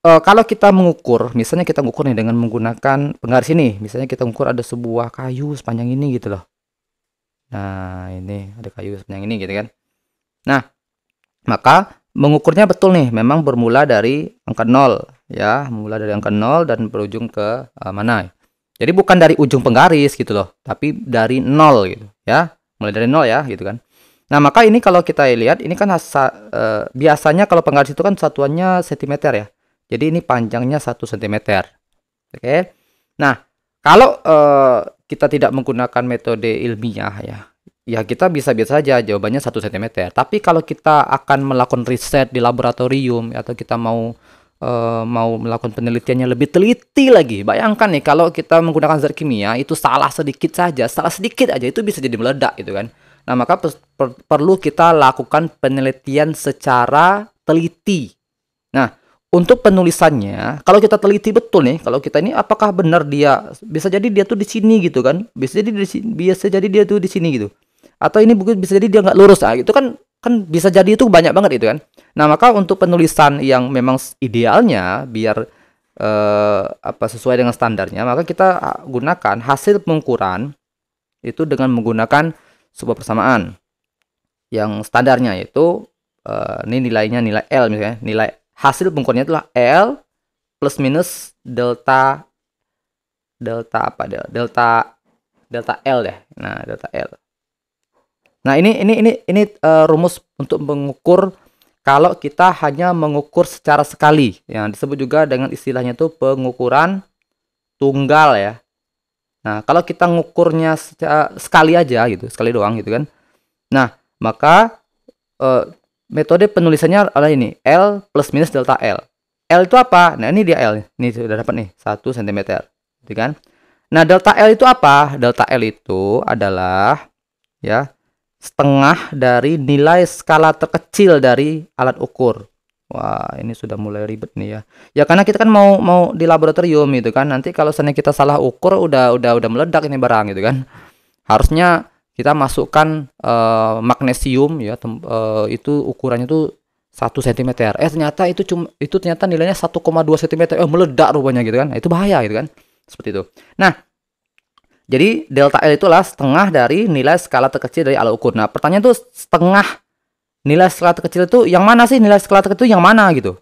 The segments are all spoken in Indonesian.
e, kalau kita mengukur, misalnya kita mengukur nih dengan menggunakan penggaris ini, misalnya kita mengukur ada sebuah kayu sepanjang ini gitu loh. Nah, ini ada kayu sepanjang ini gitu kan. Nah, maka mengukurnya betul nih, memang bermula dari angka 0 ya, mulai dari angka 0 dan berujung ke e, mana. Jadi bukan dari ujung penggaris gitu loh, tapi dari nol gitu ya. Mulai dari nol ya gitu kan. Nah, maka ini kalau kita lihat ini kan hasa, e, biasanya kalau penggaris itu kan satuannya sentimeter ya. Jadi ini panjangnya 1 cm. Oke. Okay. Nah, kalau uh, kita tidak menggunakan metode ilmiah ya, ya kita bisa biasa saja jawabannya 1 cm. Tapi kalau kita akan melakukan riset di laboratorium ya, atau kita mau uh, mau melakukan penelitiannya lebih teliti lagi. Bayangkan nih kalau kita menggunakan zat kimia itu salah sedikit saja, salah sedikit aja itu bisa jadi meledak gitu kan. Nah, maka per per perlu kita lakukan penelitian secara teliti. Nah, untuk penulisannya, kalau kita teliti betul nih, kalau kita ini apakah benar dia bisa jadi dia tuh di sini gitu kan? Bisa jadi di sini, biasa jadi dia tuh di sini gitu. Atau ini mungkin bisa jadi dia nggak lurus ah gitu kan kan bisa jadi itu banyak banget itu kan. Nah maka untuk penulisan yang memang idealnya biar eh, apa sesuai dengan standarnya maka kita ah, gunakan hasil pengukuran itu dengan menggunakan sebuah persamaan yang standarnya yaitu eh, ini nilainya nilai L misalnya nilai hasil pengukurannya adalah L plus minus delta delta apa delta delta delta L deh, Nah, delta L. Nah, ini ini ini ini uh, rumus untuk mengukur kalau kita hanya mengukur secara sekali yang disebut juga dengan istilahnya itu pengukuran tunggal ya. Nah, kalau kita ngukurnya sekali aja gitu, sekali doang gitu kan. Nah, maka uh, metode penulisannya adalah ini L plus minus delta L L itu apa? Nah ini dia L ini sudah dapat nih 1 cm gitu kan Nah delta L itu apa? Delta L itu adalah ya setengah dari nilai skala terkecil dari alat ukur Wah, ini sudah mulai ribet nih ya. Ya karena kita kan mau mau di laboratorium gitu kan. Nanti kalau seandainya kita salah ukur udah udah udah meledak ini barang gitu kan. Harusnya kita masukkan uh, magnesium ya uh, itu ukurannya tuh 1 cm. Eh ternyata itu cuma itu ternyata nilainya 1,2 cm. Oh, meledak rupanya gitu kan. Nah, itu bahaya gitu kan. Seperti itu. Nah, jadi delta L itulah setengah dari nilai skala terkecil dari alat ukur. Nah, pertanyaan tuh setengah nilai skala terkecil itu yang mana sih nilai skala terkecil itu yang mana gitu.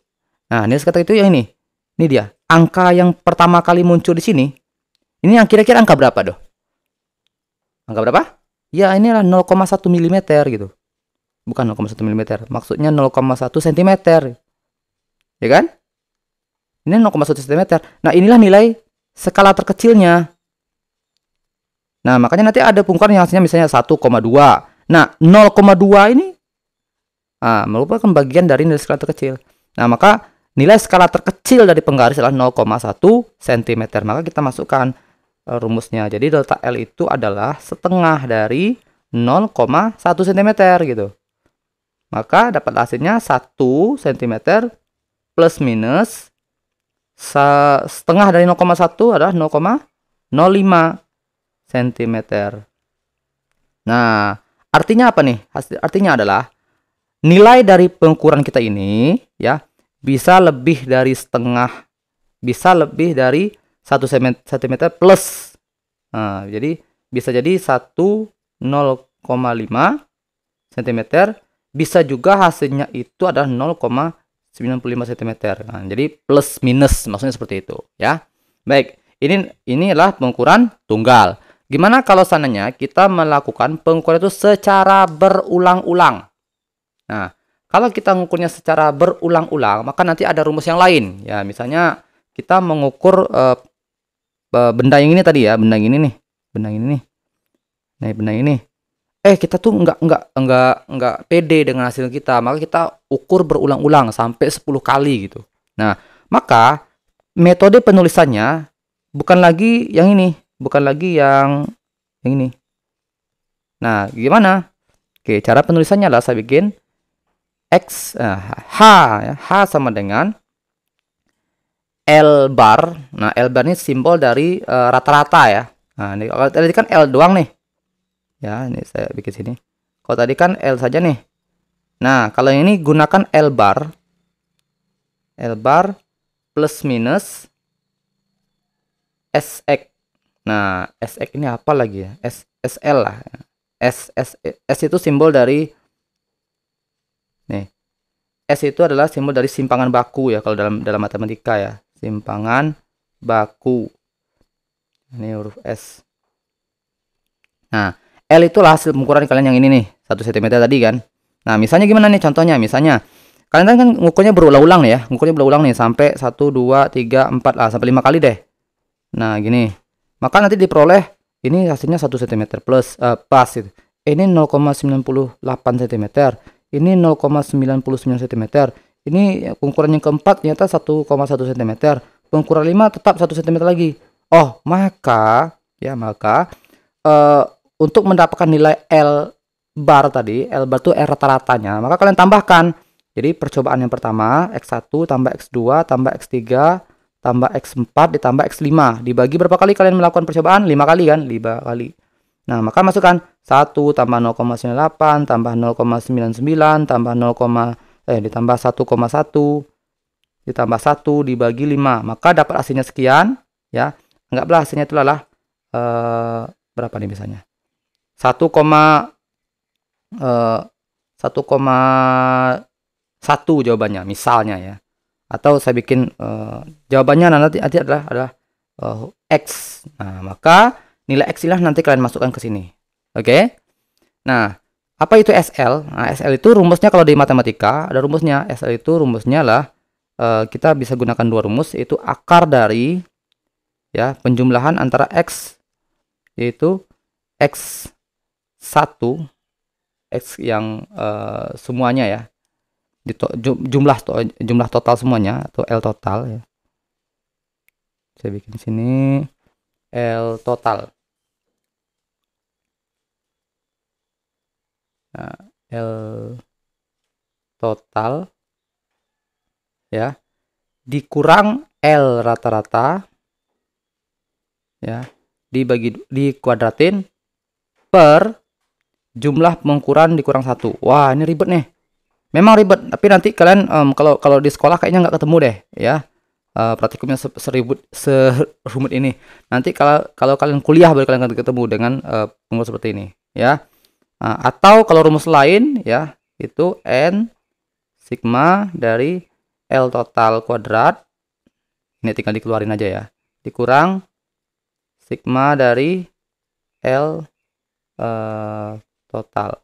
Nah, nilai skala terkecil itu yang ini. Ini dia. Angka yang pertama kali muncul di sini. Ini yang kira-kira angka berapa, Doh? Angka berapa? ya inilah 0,1 mm gitu bukan 0,1 mm maksudnya 0,1 cm ya kan ini 0,1 cm nah inilah nilai skala terkecilnya nah makanya nanti ada pungkar yang hasilnya misalnya 1,2 nah 0,2 ini ah, merupakan bagian dari nilai skala terkecil nah maka nilai skala terkecil dari penggaris adalah 0,1 cm maka kita masukkan Eh, rumusnya. Jadi delta L itu adalah setengah dari 0,1 cm gitu. Maka dapat hasilnya 1 cm plus minus setengah dari 0,1 adalah 0,05 cm. Nah, artinya apa nih? Artinya adalah nilai dari pengukuran kita ini ya bisa lebih dari setengah bisa lebih dari 1 cm plus. Nah, jadi bisa jadi 1 0,5 cm. Bisa juga hasilnya itu adalah 0,95 cm. Nah, jadi plus minus maksudnya seperti itu ya. Baik, ini inilah pengukuran tunggal. Gimana kalau sananya kita melakukan pengukuran itu secara berulang-ulang? Nah, kalau kita mengukurnya secara berulang-ulang, maka nanti ada rumus yang lain. Ya, misalnya kita mengukur eh, benda yang ini tadi ya benda yang ini nih benda yang ini nih nah benda yang ini eh kita tuh nggak nggak nggak nggak pede dengan hasil kita maka kita ukur berulang-ulang sampai 10 kali gitu nah maka metode penulisannya bukan lagi yang ini bukan lagi yang yang ini nah gimana oke cara penulisannya lah saya bikin x eh, h ya h sama dengan L bar. Nah, L bar ini simbol dari eh, rata-rata uh, ya. Nah, ini kalau tadi kan L doang nih. Ya, ini saya bikin sini. Kalau tadi kan L saja nih. Nah, kalau ini gunakan L bar. L bar plus minus SX. Nah, SX ini apa lagi ya? S, SL lah. S, S, S itu simbol dari nih. S itu adalah simbol dari simpangan baku ya kalau dalam dalam matematika ya simpangan baku. Ini huruf S. Nah, L itu hasil pengukuran kalian yang ini nih, 1 cm tadi kan. Nah, misalnya gimana nih contohnya? Misalnya kalian kan ngukurnya berulang-ulang nih ya. Ngukurnya berulang nih sampai 1 2 3 4 lah sampai 5 kali deh. Nah, gini. Maka nanti diperoleh ini hasilnya 1 cm plus uh, pas itu. Ini 0,98 cm, ini 0,99 cm, ini pengukuran yang keempat ternyata 1,1 cm. Pengukuran 5 tetap 1 cm lagi. Oh, maka ya maka uh, untuk mendapatkan nilai L bar tadi, L bar itu R rata-ratanya, maka kalian tambahkan. Jadi percobaan yang pertama X1 tambah X2 tambah X3 tambah X4 ditambah X5 dibagi berapa kali kalian melakukan percobaan? 5 kali kan? 5 kali. Nah, maka masukkan 1 tambah 0,98 tambah 0,99 tambah 0, eh ditambah 1,1 ditambah 1 dibagi 5 maka dapat hasilnya sekian ya enggak anggaplah hasilnya itu adalah eh, berapa nih misalnya 1, eh, 1,1 jawabannya misalnya ya atau saya bikin uh, jawabannya nanti nanti adalah adalah uh, x nah maka nilai x lah nanti kalian masukkan ke sini oke okay? nah apa itu SL? Nah, SL itu rumusnya kalau di matematika ada rumusnya. SL itu rumusnya lah e, kita bisa gunakan dua rumus yaitu akar dari ya penjumlahan antara x yaitu x 1 x yang e, semuanya ya jumlah jumlah total semuanya atau L total ya. Saya bikin sini L total. L total ya dikurang L rata-rata ya dibagi dikuadratin per jumlah pengukuran dikurang satu wah ini ribet nih memang ribet tapi nanti kalian um, kalau kalau di sekolah kayaknya nggak ketemu deh ya uh, praktikumnya seribut serumit ini nanti kalau kalau kalian kuliah baru kalian ketemu dengan uh, e, pengukuran seperti ini ya Nah, atau kalau rumus lain ya itu n sigma dari L total kuadrat ini tinggal dikeluarin aja ya dikurang sigma dari L uh, total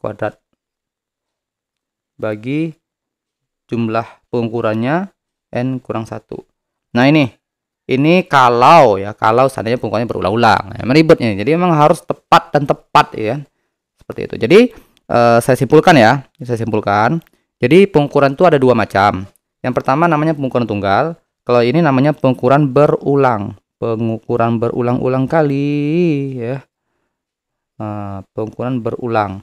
kuadrat bagi jumlah pengukurannya n kurang satu Nah ini ini kalau ya kalau seandainya pengukurannya berulang-ulang ya, meribetnya jadi memang harus tepat dan tepat ya kan? seperti itu jadi eh, saya simpulkan ya saya simpulkan jadi pengukuran itu ada dua macam yang pertama namanya pengukuran tunggal kalau ini namanya pengukuran berulang pengukuran berulang-ulang kali ya eh, pengukuran berulang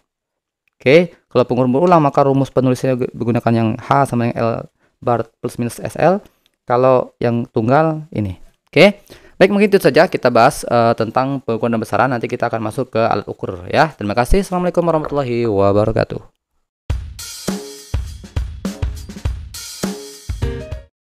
oke kalau pengukuran berulang maka rumus penulisnya menggunakan yang H sama yang L bar plus minus SL kalau yang tunggal ini. Oke. Okay. Baik, mungkin itu saja kita bahas uh, tentang pengukuran besaran. Nanti kita akan masuk ke alat ukur ya. Terima kasih. Assalamualaikum warahmatullahi wabarakatuh.